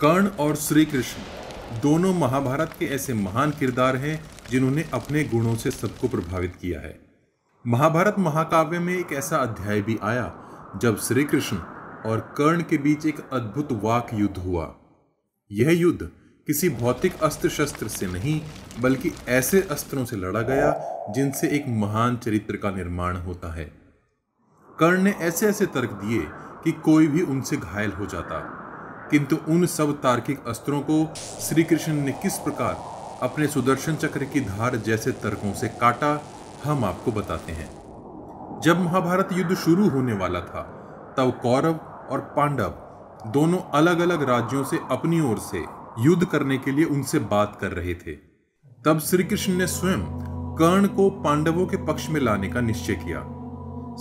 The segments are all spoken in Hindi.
कर्ण और श्री कृष्ण दोनों महाभारत के ऐसे महान किरदार हैं जिन्होंने अपने गुणों से सबको प्रभावित किया है महाभारत महाकाव्य में एक ऐसा अध्याय भी आया जब श्री कृष्ण और कर्ण के बीच एक अद्भुत वाक युद्ध हुआ यह युद्ध किसी भौतिक अस्त्र शस्त्र से नहीं बल्कि ऐसे अस्त्रों से लड़ा गया जिनसे एक महान चरित्र का निर्माण होता है कर्ण ने ऐसे ऐसे तर्क दिए कि कोई भी उनसे घायल हो जाता किंतु उन सब तार्किक अस्त्रों को श्री कृष्ण ने किस प्रकार अपने सुदर्शन चक्र की धार जैसे तर्कों से काटा हम आपको बताते हैं जब महाभारत युद्ध शुरू होने वाला था तब कौरव और पांडव दोनों अलग अलग राज्यों से अपनी ओर से युद्ध करने के लिए उनसे बात कर रहे थे तब श्री कृष्ण ने स्वयं कर्ण को पांडवों के पक्ष में लाने का निश्चय किया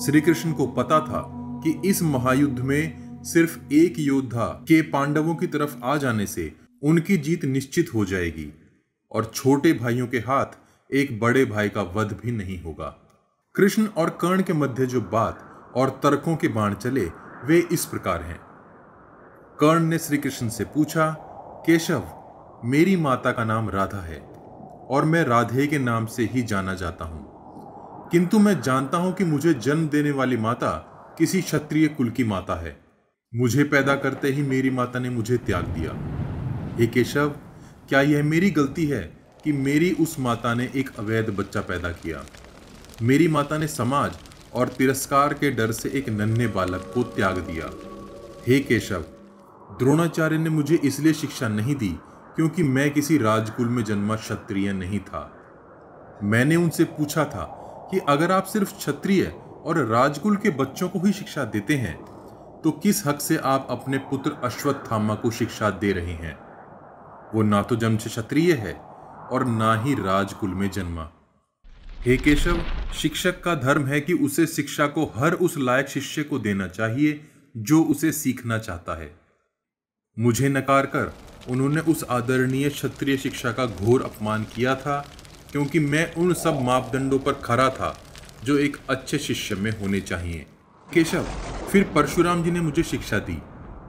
श्री कृष्ण को पता था कि इस महायुद्ध में सिर्फ एक योद्धा के पांडवों की तरफ आ जाने से उनकी जीत निश्चित हो जाएगी और छोटे भाइयों के हाथ एक बड़े भाई का वध भी नहीं होगा कृष्ण और कर्ण के मध्य जो बात और तर्कों के बाण चले वे इस प्रकार हैं कर्ण ने श्री कृष्ण से पूछा केशव मेरी माता का नाम राधा है और मैं राधे के नाम से ही जाना जाता हूँ किंतु मैं जानता हूँ कि मुझे जन्म देने वाली माता किसी क्षत्रिय कुल की माता है मुझे पैदा करते ही मेरी माता ने मुझे त्याग दिया हे केशव क्या यह मेरी गलती है कि मेरी उस माता ने एक अवैध बच्चा पैदा किया मेरी माता ने समाज और तिरस्कार के डर से एक नन्हे बालक को त्याग दिया हे केशव द्रोणाचार्य ने मुझे इसलिए शिक्षा नहीं दी क्योंकि मैं किसी राजकुल में जन्मा क्षत्रिय नहीं था मैंने उनसे पूछा था कि अगर आप सिर्फ क्षत्रिय और राजकुल के बच्चों को ही शिक्षा देते हैं तो किस हक से आप अपने पुत्र अश्वत्थामा को शिक्षा दे रहे हैं वो ना तो जन्म से क्षत्रिय है और ना ही राजकुल में जन्मा हे केशव शिक्षक का धर्म है कि उसे शिक्षा को हर उस लायक शिष्य को देना चाहिए जो उसे सीखना चाहता है मुझे नकार कर उन्होंने उस आदरणीय क्षत्रिय शिक्षा का घोर अपमान किया था क्योंकि मैं उन सब मापदंडों पर खरा था जो एक अच्छे शिष्य में होने चाहिए केशव फिर परशुराम जी ने मुझे शिक्षा दी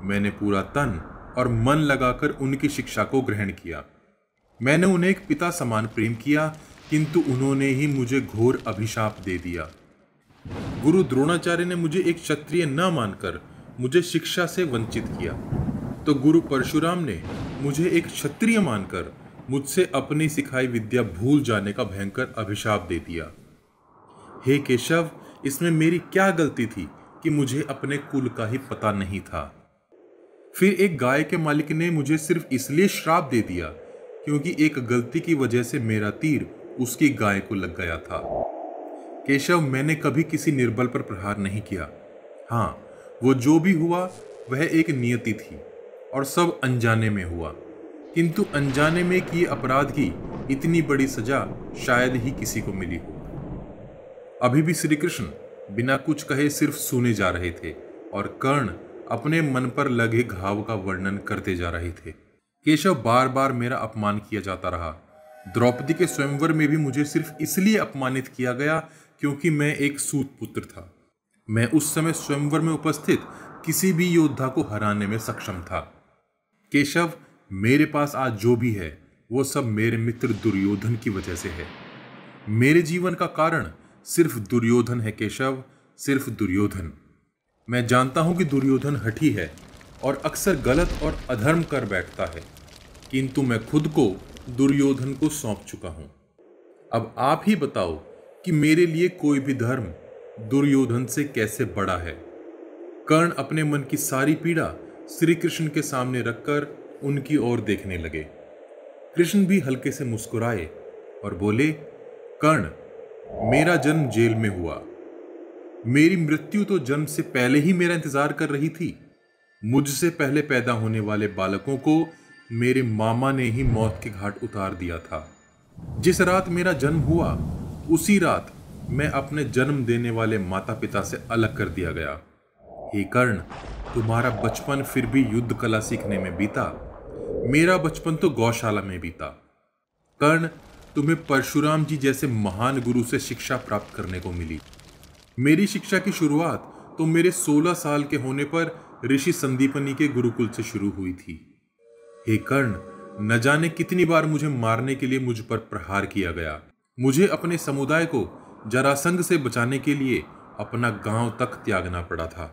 मैंने पूरा तन और मन लगाकर उनकी शिक्षा को ग्रहण किया मैंने उन्हें एक पिता समान प्रेम किया किंतु उन्होंने ही मुझे घोर अभिशाप दे दिया गुरु द्रोणाचार्य ने मुझे एक क्षत्रिय न मानकर मुझे शिक्षा से वंचित किया तो गुरु परशुराम ने मुझे एक क्षत्रिय मानकर मुझसे अपनी सिखाई विद्या भूल जाने का भयंकर अभिशाप दे दिया हे केशव इसमें मेरी क्या गलती थी कि मुझे अपने कुल का ही पता नहीं था फिर एक गाय के मालिक ने मुझे सिर्फ इसलिए श्राप दे दिया क्योंकि एक गलती की वजह से मेरा तीर उसकी गाय को लग गया था केशव मैंने कभी किसी निर्बल पर प्रहार नहीं किया हाँ वो जो भी हुआ वह एक नियति थी और सब अनजाने में हुआ किंतु अनजाने में किए अपराध की इतनी बड़ी सजा शायद ही किसी को मिली हो अभी भी श्री कृष्ण बिना कुछ कहे सिर्फ सुने जा रहे थे और कर्ण अपने मन पर लगे घाव का वर्णन करते जा रहे थे केशव बार बार मेरा अपमान किया जाता रहा द्रौपदी के स्वयंवर में भी मुझे सिर्फ इसलिए अपमानित किया गया क्योंकि मैं एक सूत पुत्र था मैं उस समय स्वयंवर में उपस्थित किसी भी योद्धा को हराने में सक्षम था केशव मेरे पास आज जो भी है वो सब मेरे मित्र दुर्योधन की वजह से है मेरे जीवन का कारण सिर्फ दुर्योधन है केशव सिर्फ दुर्योधन मैं जानता हूं कि दुर्योधन हठी है और अक्सर गलत और अधर्म कर बैठता है किंतु मैं खुद को दुर्योधन को सौंप चुका हूं अब आप ही बताओ कि मेरे लिए कोई भी धर्म दुर्योधन से कैसे बड़ा है कर्ण अपने मन की सारी पीड़ा श्री कृष्ण के सामने रखकर उनकी ओर देखने लगे कृष्ण भी हल्के से मुस्कुराए और बोले कर्ण मेरा जन्म जेल में हुआ मेरी मृत्यु तो जन्म से पहले ही मेरा इंतजार कर रही थी मुझसे पहले पैदा होने वाले बालकों को मेरे मामा ने ही मौत के घाट उतार दिया था जिस रात मेरा जन्म हुआ उसी रात मैं अपने जन्म देने वाले माता पिता से अलग कर दिया गया हे कर्ण तुम्हारा बचपन फिर भी युद्ध कला सीखने में बीता मेरा बचपन तो गौशाला में बीता कर्ण तुम्हें परशुराम जी जैसे महान गुरु से शिक्षा प्राप्त करने को मिली मेरी शिक्षा की शुरुआत तो मेरे 16 साल के होने पर ऋषि संदीपनी के गुरुकुल से शुरू हुई थी हे कर्ण न जाने कितनी बार मुझे मारने के लिए मुझ पर प्रहार किया गया मुझे अपने समुदाय को जरासंग से बचाने के लिए अपना गांव तक त्यागना पड़ा था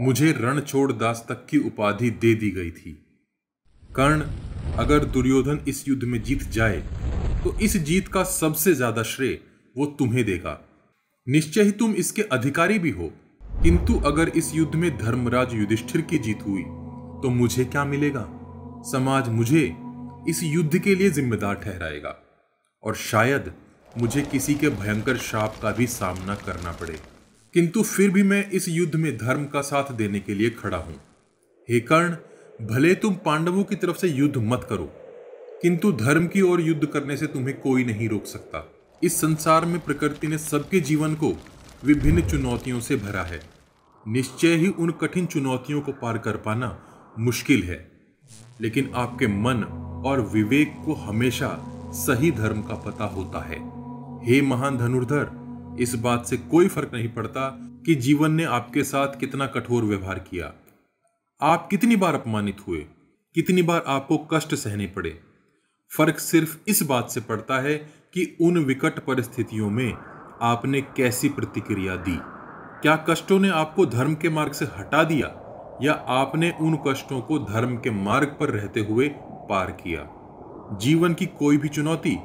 मुझे रण छोड़ दास तक की उपाधि दे दी गई थी कर्ण अगर दुर्योधन इस युद्ध में जीत जाए तो इस जीत का सबसे ज्यादा श्रेय वो तुम्हें देगा निश्चय ही तुम इसके अधिकारी भी हो किंतु अगर इस युद्ध में धर्मराज युधिष्ठिर की जीत हुई तो मुझे क्या मिलेगा समाज मुझे इस युद्ध के लिए जिम्मेदार ठहराएगा और शायद मुझे किसी के भयंकर शाप का भी सामना करना पड़े किंतु फिर भी मैं इस युद्ध में धर्म का साथ देने के लिए खड़ा हूं हे कर्ण भले तुम पांडवों की तरफ से युद्ध मत करो किंतु धर्म की ओर युद्ध करने से तुम्हें कोई नहीं रोक सकता इस संसार में प्रकृति ने सबके जीवन को विभिन्न चुनौतियों से भरा है निश्चय ही उन कठिन चुनौतियों को पार कर पाना मुश्किल है लेकिन आपके मन और विवेक को हमेशा सही धर्म का पता होता है हे महान धनुर्धर इस बात से कोई फर्क नहीं पड़ता कि जीवन ने आपके साथ कितना कठोर व्यवहार किया आप कितनी बार अपमानित हुए कितनी बार आपको कष्ट सहने पड़े फर्क सिर्फ इस बात से पड़ता है कि उन विकट परिस्थितियों में आपने कैसी प्रतिक्रिया दी क्या कष्टों ने आपको धर्म के मार्ग से हटा दिया या आपने उन कष्टों को धर्म के मार्ग पर रहते हुए पार किया जीवन की कोई भी चुनौती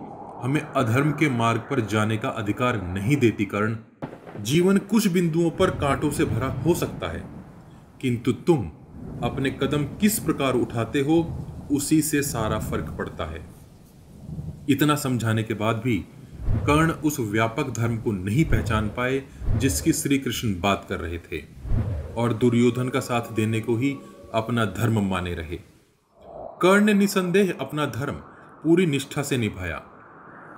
हमें अधर्म के मार्ग पर जाने का अधिकार नहीं देती कर्ण जीवन कुछ बिंदुओं पर कांटों से भरा हो सकता है किंतु तुम अपने कदम किस प्रकार उठाते हो उसी से सारा फर्क पड़ता है इतना समझाने के बाद भी कर्ण उस व्यापक धर्म को नहीं पहचान पाए जिसकी श्री कृष्ण बात कर रहे थे और दुर्योधन का साथ देने को ही अपना धर्म माने रहे कर्ण ने निसंदेह अपना धर्म पूरी निष्ठा से निभाया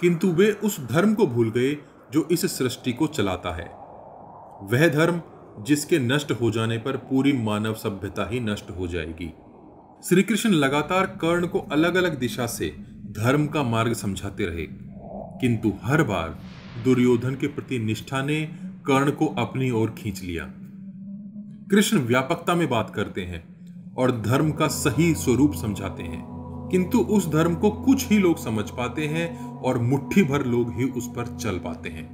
किंतु वे उस धर्म को भूल गए जो इस सृष्टि को चलाता है वह धर्म जिसके नष्ट हो जाने पर पूरी मानव सभ्यता ही नष्ट हो जाएगी श्री कृष्ण लगातार कर्ण को अलग अलग दिशा से धर्म का मार्ग समझाते रहे किंतु हर बार दुर्योधन के प्रति निष्ठा ने कर्ण को अपनी ओर खींच लिया कृष्ण व्यापकता में बात करते हैं और धर्म का सही स्वरूप समझाते हैं किंतु उस धर्म को कुछ ही लोग समझ पाते हैं और मुट्ठी भर लोग ही उस पर चल पाते हैं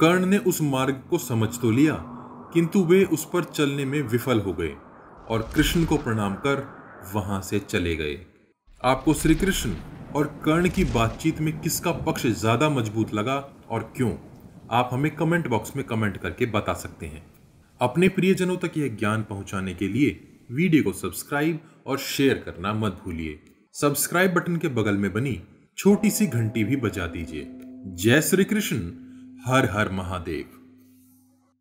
कर्ण ने उस मार्ग को समझ तो लिया किंतु वे उस पर चलने में विफल हो गए और कृष्ण को प्रणाम कर वहां से चले गए आपको श्री कृष्ण और कर्ण की बातचीत में किसका पक्ष ज़्यादा मजबूत लगा और क्यों आप हमें कमेंट बॉक्स में कमेंट करके बता सकते हैं अपने प्रियजनों तक यह ज्ञान पहुंचाने के लिए वीडियो को सब्सक्राइब और शेयर करना मत भूलिए सब्सक्राइब बटन के बगल में बनी छोटी सी घंटी भी बजा दीजिए जय श्री कृष्ण हर हर महादेव